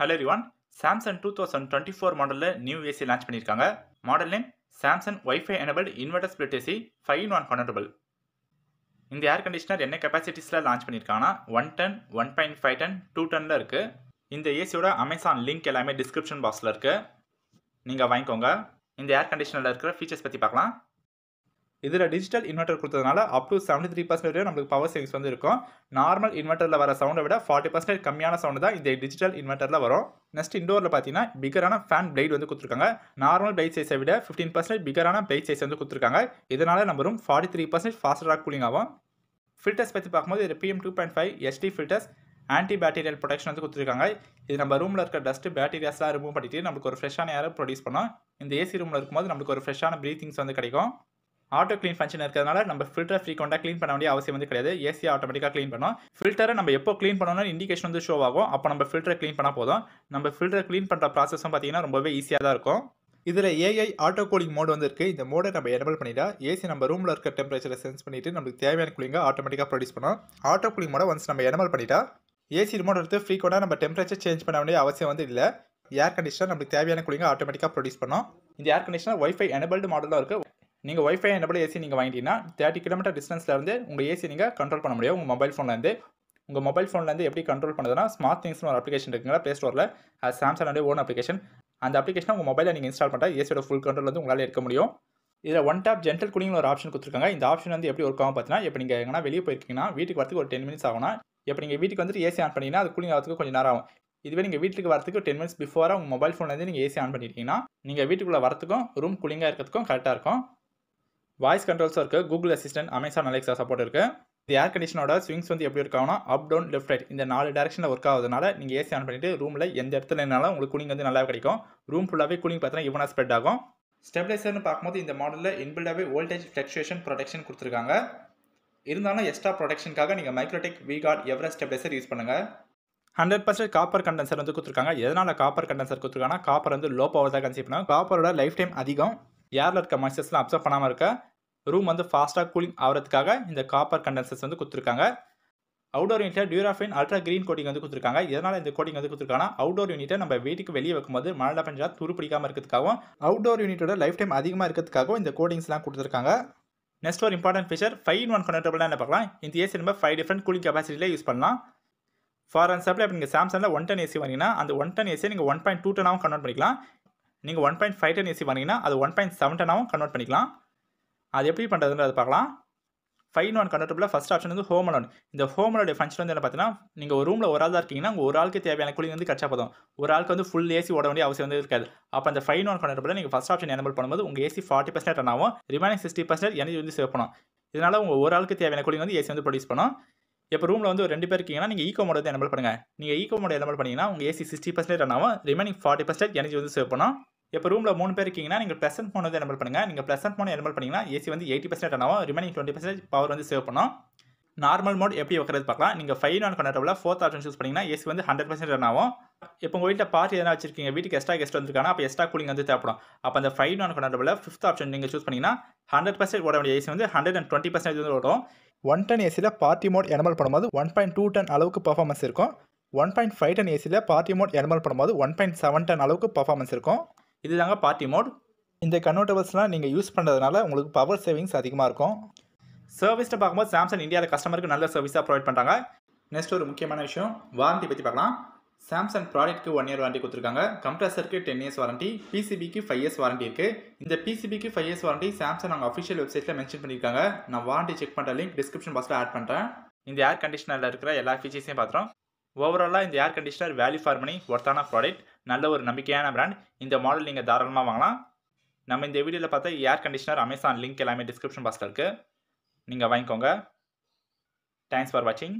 hello ரிவான் Samsung two thousand twenty four மாடலில் new AC launch பண்ணியிருக்காங்க model name Samsung wifi enable inverter split AC five in one connectable இந்த air conditioner என்ன கெப்பாசிட்டிஸில் launch பண்ணியிருக்காங்கன்னா one ton one point five ton two டெனில் இருக்குது இந்த ஏசியோட அமேசான் லிங்க் எல்லாமே டிஸ்கிரிப்ஷன் பாக்ஸில் இருக்குது நீங்கள் வாங்கிக்கோங்க இந்த ஏர் கண்டிஷனரில் இருக்கிற ஃபீச்சர்ஸ் பற்றி பார்க்கலாம் இதில் டிஜிட்டல் இன்வெர்டர் கொடுத்ததுனால up to seventy three percentage வரை நம்மளுக்கு பவர் சேவிங்ஸ் வந்து இருக்கும் நார்மல் இன்வெர்ட்டரில் வர சவுண்டை விட ஃபார்ட்டி பர்சன்டேஜ் கம்மியான சவுண்டு தான் இந்த டிஜிட்டல் இன்வெர்டரில் வரும் நெக்ஸ்ட் இண்டோரில் பார்த்தீங்கன்னா பிகரான ஃபேன் பிளேட் வந்து கொடுத்துருக்காங்க நார்மல் பிளேட் சைஸை விட ஃபிஃப்டீன் பர்சன்டேஜ் பிகரான பிளேட் சைஸ் வந்து கொடுத்துருக்காங்க இதனால் நம்ம ரூம் ஃபார்ட்டி த்ரீ பர்சன்டேஜ் ஃபாஸ்டராக கூலிங் ஆகும் ஃபில்டர்ஸ் பற்றி பார்க்கும்போது இது PM two point five ST filters anti bacterial protection வந்து கொடுத்துருக்காங்க இது நம்ம ரூமில் இருக்க டஸ்ட்டு பேக்டீரியாஸ்லாம் ரிமூவ் பண்ணிட்டு நம்மளுக்கு ஒரு ஃப்ரெஷ்ஷான ஏரை ப்ரொடியூஸ் பண்ணோம் இந்த ஏசி ரூமில் இருக்கும்போது நம்மளுக்கு ஒரு ஃப்ரெஷ்ஷான ப்ரீத்திங்ஸ் வந்து கிடைக்கும் ஆட்டோ க்ளீன் ஃபங்க்ஷன் இருக்கிறதுனால நம்ம ஃபில்டர் ஃப்ரீக்வெண்ட்டாக க்ளீன் பண்ண வேண்டிய அவசியம் வந்து கிடையாது ஏசி ஆட்டோமேட்டிக்காக க்ளீன் பண்ணோம் ஃபில்டரை நம்ம எப்போ க்ளீன் பண்ணணும் இண்டிகேஷன் வந்து ஷோ ஆகும் அப்போ நம்ம ஃபில்டரை க்ளீன் பண்ண போதும் நம்ம ஃபில்டர் க்ளீன் பண்ணுற ப்ராசஸும் பார்த்தீங்கன்னா ரொம்பவே ஈஸியாக தான் இருக்கும் இதில் ஏஐ ஆட்டோ கூலிங் மோட் வந்து இருக்குது இந்த மோடை நம்ம எனபிள் பண்ணிட்டா ஏசி நம்ம ரூமில் இருக்க டெம்பரேச்சரை சென்ஸ் பண்ணிவிட்டு நம்மளுக்கு தேவையான கூலிங்காக ஆட்டோமேட்டிக்காக ப்ரொடியூஸ் பண்ணோம் ஆட்டோ கூலிங் மோடை ஒன்ஸ் நம்ம எனபிள் பண்ணிட்டா ஏசி ரிமோட் எடுத்து ஃப்ரீக்வெண்ட்டாக நம்ம டெம்பரேச்சர் சேஞ்ச் பண்ண வேண்டிய அவசியம் வந்து இல்லை ஏர் கண்டிஷனர் நம்மளுக்கு தேவையான கூலிங்காக ஆட்டோமேட்டிக்காக ப்ரொடியூஸ் பண்ணோம் இந்த ஏர் கண்டிஷனர் ஒய்ஃபை எனபிள்டு மாடலாக இருக்குது நீங்கள் ஒய்ஃபை என்னபிள் ஏசி நீங்கள் வாங்கிட்டீங்கன்னா தேர்ட்டி கிலோமீட்டர் டிஸ்டன்ஸ்லேருந்து உங்கள் ஏசி நீங்கள் கண்ட்ரோல் பண்ண முடியும் உங்கள் மொபைல் ஃபோன்லேருந்து உங்கள் மொபைல் ஃபோன்லேருந்து எப்படி கண்ட்ரோல் பண்ணுதுன்னா ஸ்மார்ட் திங்ஸ்னு ஒரு அப்ளிகேஷன் இருக்குங்களா ப்ளே ஸ்டோரில் அது சாம்சங்கோடைய ஓன் அப்ளிகேஷன் அந்த அப்ளிகேஷனை உங்கள் மொபைலில் நீங்கள் இன்ஸ்டால் பண்ணால் ஏசியோட ஃபுல் கண்ட்ரோல் வந்து உங்களால் இருக்க முடியும் இதில் ஒன் டேப் ஜென்டல் கூலிங்னு ஒரு ஆப்ஷன் கொடுத்துருக்காங்க இந்த ஆப்ஷன் வந்து எப்படி ஒர்க் ஆகும் பார்த்தீங்கன்னா இப்போ நீங்கள் எங்கன்னா வெளியே போயிருக்கீங்கன்னா வீட்டுக்கு வரத்துக்கு ஒரு டென் மினிட்ஸ் ஆகும்னா இப்போ நீங்கள் வீட்டுக்கு வந்துட்டு ஏசி ஆன் பண்ணிங்கன்னா அது கூலிங் ஆகிறதுக்கு கொஞ்சம் நேரம் ஆகும் இதுவே நீங்கள் வீட்டுக்கு வரத்துக்கு டென் மினிட்ஸ் பிஃபோராக உங்கள் மொபைல் ஃபோன்லேருந்து நீங்கள் ஏசி ஆன் பண்ணிட்டீங்கன்னா நீங்கள் வீட்டுக்குள்ளே வரத்துக்கும் ரூம் குளிங்காக இருக்கிறதுக்கும் கரெக்டாக இருக்கும் வாய்ஸ் கண்ட்ரோல்ஸும் இருக்குது Google assistant Amazon Alexa support இருக்குது இந்த ஏர் கண்டிஷனோட ஸ்விங்ஸ் வந்து எப்படி இருக்காங்கன்னா அப் டவுன் லெஃப்ட் ரைட் இந்த நாலு டேரக்ஷனில் ஒர்க் ஆகுதுனால நீங்கள் ஏசி ஆன் பண்ணிவிட்டு ரூமில் எந்த இடத்துல இருந்தாலும் உங்களுக்கு கூலிங் வந்து நல்லா கிடைக்கும் ரூம் ஃபுல்லாகவே கூலிங் பார்த்தீங்கன்னா இவனாக ஸ்ப்ரெட் ஆகும் ஸ்டெபிலைசர்னு பார்க்கும்போது இந்த மாடலில் இன்பில்டாகவே வோல்டேஜ் ஃப்ளக்ஷுவேஷன் ப்ரொடெக்ஷன் கொடுத்துருக்காங்க இருந்தாலும் எக்ஸ்ட்ரா ப்ரொடெக்ஷனுக்காக நீங்கள் மைக்ரோடெக் விகார்ட் எவரெஸ்ட் ஸ்டெபிலைசர் யூஸ் பண்ணுங்கள் ஹண்ட்ரட் பர்சன்ட் காப்பர் கண்டென்சர் வந்து கொடுத்துருக்காங்க எதனால் காப்பர் கண்டென்சர் கொடுத்துருக்காங்கன்னா காப்பர் வந்து லோ பவர் தான் கன்சியூம் பண்ணுவாங்க காப்பரோட லைஃப் டைம் அதிகம் ஏரில் இருக்க மாய்ச்சர்ஸ்லாம் அப்சர்வ் பண்ணாமல் இருக்க ரூம் வந்து ஃபாஸ்ட்டாக கூலிங் ஆகிறதுக்காக இந்த காப்பர் கண்டென்சர்ஸ் வந்து கொடுத்துருக்காங்க அவுடோர் யூனிட்டை டியூராஃபின் அல்ட்ரா கிரீன் கோட்டிங் வந்து கொடுத்துருக்காங்க இதனால் இந்த கோட்டிங் வந்து கொடுத்துருக்காங்கன்னா அவுடோர் யூனிட்டை நம்ம வீட்டுக்கு வெளியே வைக்கும்போது மழை பஞ்சா துரு பிடிக்காமல் இருக்கிறதுக்காகவும் அவுடோர் யூனிட்டோட லைஃப் டைம் அதிகமாக இருக்கிறதுக்காகவும் இந்த கோடிங்ஸ்லாம் கொடுத்துருக்காங்க நெக்ஸ்ட் ஒரு important feature five in one கனெக்டபிளாக என்ன பார்க்கலாம் இந்த ஏசி நம்ம ஃபைவ் டிஃப்ரெண்ட் கூலிங் கெப்பாசிட்டியில் யூஸ் பண்ணலாம் ஃபார் எக்ஸாம்பிள் இப்போ நீங்கள் சாம்சங்கில் ஒன் டென் ஏசி வாங்கினா அந்த ஒன் டென் ஏசியை நீங்கள் ஒன் பாயிண்ட் டூ டெனாகவும் கன்வெர்ட் பண்ணிக்கலாம் நீங்கள் one point five ton AC வாங்கினீங்கன்னா அது ஒன் பாயிண்ட் செவன் டெனாகவும் கன்வெர்ட் பண்ணிக்கலாம் அது எப்படி பண்ணுறதுன்றது பார்க்கலாம் ஃபைவ் ஒன் கன்வெர்ட்டபிளில் ஃபஸ்ட் ஆப்ஷன் வந்து ஹோம் அலோன் இந்த ஹோம் அலோட ஃபங்க்ஷன் வந்து என்ன பார்த்தீங்கன்னா நீங்கள் ஒரு ரூமில் ஒரு ஆள் தான் இருக்கீங்கன்னா உங்கள் ஒரு ஆளுக்கு தேவையான குழி வந்து கிடச்சா போதும் ஒரு ஆளுக்கு வந்து ஃபுல் ஏசி ஓட வேண்டிய அவசியம் வந்து இருக்காது அப்போ அந்த ஃபைவ் ஒன் கன்வெர்ட்டபிளில் நீங்கள் ஃபஸ்ட் ஆப்ஷன் எனபிள் பண்ணும்போது உங்கள் ஏசி ஃபார்ட்டி பர்சன்ட் ஆகும் ரிமைனிங் சிக்ஸ்டி பர்சன்ட் எனர்ஜி வந்து சேவ் பண்ணும் இதனால் உங்கள் ஒரு ஆளுக்கு தேவையான கூலிங் வந்து ஏசி வந்து ப்ரொடியூஸ் பண்ணும் இப்போ ரூமில் வந்து ஒரு ரெண்டு பேர் இருக்கீங்கன்னா நீங்கள் ஈகோ மோட் வந்து எனபிள் பண்ணுங்கள் நீங்கள் ஈகோ மோட் எனபிள் பண்ணிங்கன்னா உங்கள் ஏசி சிக்ஸ்டி பர்சன்ட் ரன் ஆகும் ரிமைனிங் ஃபார்ட்டி பர்சன்ட் எனர்ஜி வந்து சேவ் பண்ணும் இப்போ ரூமில் மூணு பேர் இருக்கீங்கன்னா நீங்கள் ப்ளஸ் ஃபோன் வந்து எனபிள் பண்ணுங்கள் நீங்கள் ப்ளஸ் ஃபோன் எனபிள் பண்ணிங்கன்னா ஏசி வந்து எயிட்டி பர்சன்ட் ஆகும் ரிமைனிங் டுவெண்ட்டி பர்சன்ட் பவர் வந்து சேவ் பண்ணும் நார்மல் மோட் எப்படி வைக்கிறது பார்க்கலாம் நீங்கள் ஃபைவ் நான் கண்டபிள் ஃபோர்த் ஆப்ஷன் சூஸ் பண்ணிங்கன்னா ஏசி வந்து ஹண்ட்ரட் பர்சன்ட் ரன் ஆகும் இப்போ உங்கள் வீட்டில் பார்ட்டி எதனா வச்சிருக்கீங்க வீட்டுக்கு எக்ஸ்ட்ரா கெஸ்ட் வந்துருக்காங்க அப்போ எக்ஸ்ட்ரா கூலிங் வந்து தேவைப்படும் அப்போ அந்த ஃபைவ் நான் கண்டபிள் ஃபிஃப்த் ஆப்ஷன் நீங்கள் சூஸ் பண்ணிங்கன்னா ஹண்ட்ரட் பர்சன்ட் ஓட வேண்டிய ஏசி வந்து ஹண்ட்ரட் அண்ட் டுவெண்ட்டி பர்சன்ட் வந்து ஓடும் ஒன் டன் ஏசியில் பார்ட்டி மோட் எனமல் பண்ணும்போது ஒன் பாயிண்ட் டூ டன் அளவுக்கு பர்ஃபார்மன்ஸ் இருக்கும் ஒன் பாயிண்ட் ஃபைவ் டன் ஏசியில் பார்ட்டி மோட் எனமல் பண்ணும்போது ஒன் பாயிண்ட் செவன் டன் அளவுக்கு பர்ஃபார்மன்ஸ் இருக்கும் இதுதாங்க பார்ட்டி மோட் இந்த கன்வெர்ட்டபிள்ஸ்லாம் நீங்கள் யூஸ் பண்ணுறதுனால உங்களுக்கு பவர் சேவிங்ஸ் அதிகமாக இருக்கும் சர்வீஸில் பார்க்கும்போது சாம்சங் இந்தியாவில் கஸ்டமருக்கு நல்ல சர்வீஸாக ப்ரொவைட் பண்ணுறாங்க நெக்ஸ்ட் ஒரு முக்கியமான விஷயம் வாரண்ட்டி பற்றி பார்க்கலாம் சாம்சங் ப்ராடக்ட்க்கு ஒன் இயர் வாரண்ட்டி கொடுத்துருக்காங்க கம்ப்ரஸருக்கு டென் இயர்ஸ் வாரண்ட்டி பிசிபிக்கு ஃபைவ் இயர்ஸ் வாரண்ட்டி இருக்குது இந்த பிசிபிக்கு ஃபைவ் இயர்ஸ் வாரண்ட்டி சாம்சங் அவங்க அஃபிஷியல் வெப்சைட்டில் மென்ஷன் பண்ணியிருக்காங்க நான் வாரண்ட்டி செக் பண்ணுற லிங்க் டிஸ்கிரிப்ஷன் பாக்ஸில் ஆட் பண்ணுறேன் இந்த ஏர் கண்டிஷனரில் இருக்கிற எல்லா ஃபீச்சர்ஸையும் பார்த்துறோம் ஓவராலாக இந்த air conditioner value for money ஒர்த்தான ப்ராடக்ட் நல்ல ஒரு நம்பிக்கையான பிராண்ட் இந்த மாடல் நீங்கள் தாராளமாக வாங்கலாம் நம்ம இந்த வீடியோவில் பார்த்தா ஏர் கண்டிஷனர் அமேசான் லிங்க் எல்லாமே டிஸ்கிரிப்ஷன் பாக்ஸில் இருக்குது நீங்கள் வாங்கிக்கோங்க தேங்க்ஸ் ஃபார் வாட்சிங்